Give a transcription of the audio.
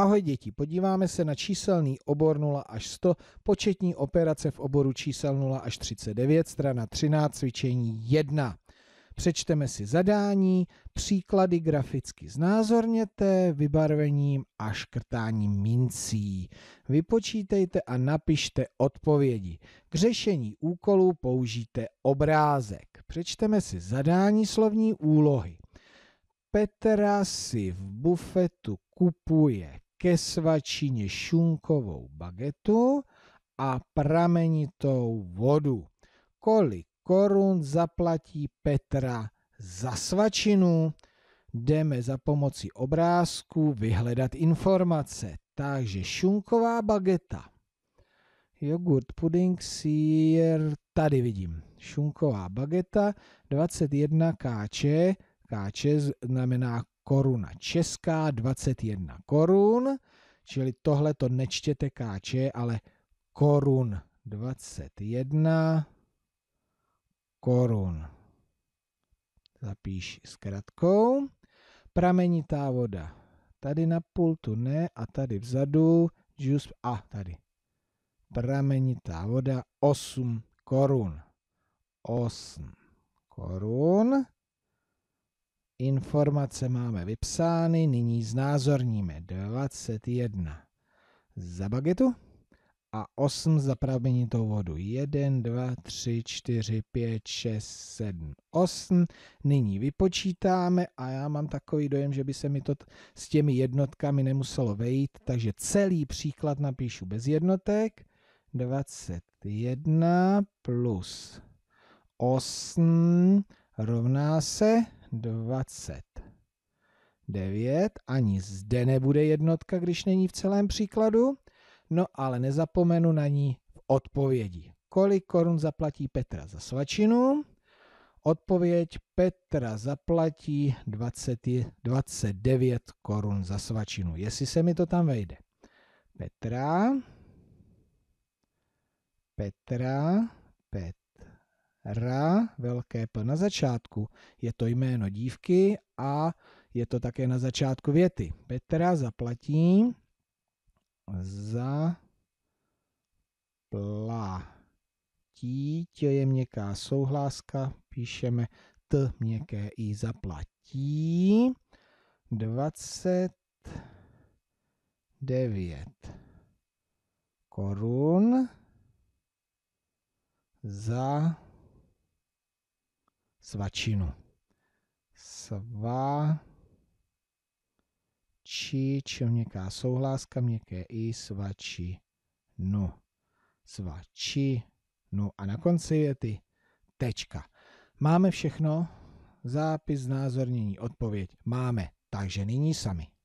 Ahoj děti, podíváme se na číselný obor 0 až 100, početní operace v oboru čísel 0 až 39, strana 13, cvičení 1. Přečteme si zadání, příklady graficky znázorněte vybarvením a škrtáním mincí. Vypočítejte a napište odpovědi. K řešení úkolů použijte obrázek. Přečteme si zadání slovní úlohy. Petra si v bufetu kupuje ke svačině šunkovou bagetu a pramenitou vodu. Kolik korun zaplatí Petra za svačinu? Jdeme za pomocí obrázku vyhledat informace. Takže šunková bageta, jogurt, puding, sír, tady vidím. Šunková bageta, 21 káče, káče znamená koruna česká 21 korun, čili tohle to nečtěte KČ, ale korun 21 korun. Zapíš zkratkou. Pramenitá voda. Tady na pultu ne a tady vzadu. Juice, a tady. Pramenitá voda 8 korun. 8 korun. Informace máme vypsány, nyní znázorníme 21 za bagetu a 8 za pramenitou vodu. 1, 2, 3, 4, 5, 6, 7, 8. Nyní vypočítáme a já mám takový dojem, že by se mi to s těmi jednotkami nemuselo vejít, takže celý příklad napíšu bez jednotek. 21 plus 8 rovná se 29. Ani zde nebude jednotka, když není v celém příkladu. No ale nezapomenu na ní v odpovědi. Kolik korun zaplatí Petra za svačinu? Odpověď Petra zaplatí 20, 29 korun za svačinu. Jestli se mi to tam vejde. Petra, Petra, Petra. Ra, velké P na začátku. Je to jméno dívky a je to také na začátku věty. Petra zaplatí za platí, tě je měkká souhláska, píšeme t měkké i zaplatí 29 korun za svačinu. Sva či, či měkká souhláska, měkké i, svači, no. Svači, no. A na konci je ty tečka. Máme všechno, zápis, názornění, odpověď. Máme. Takže nyní sami.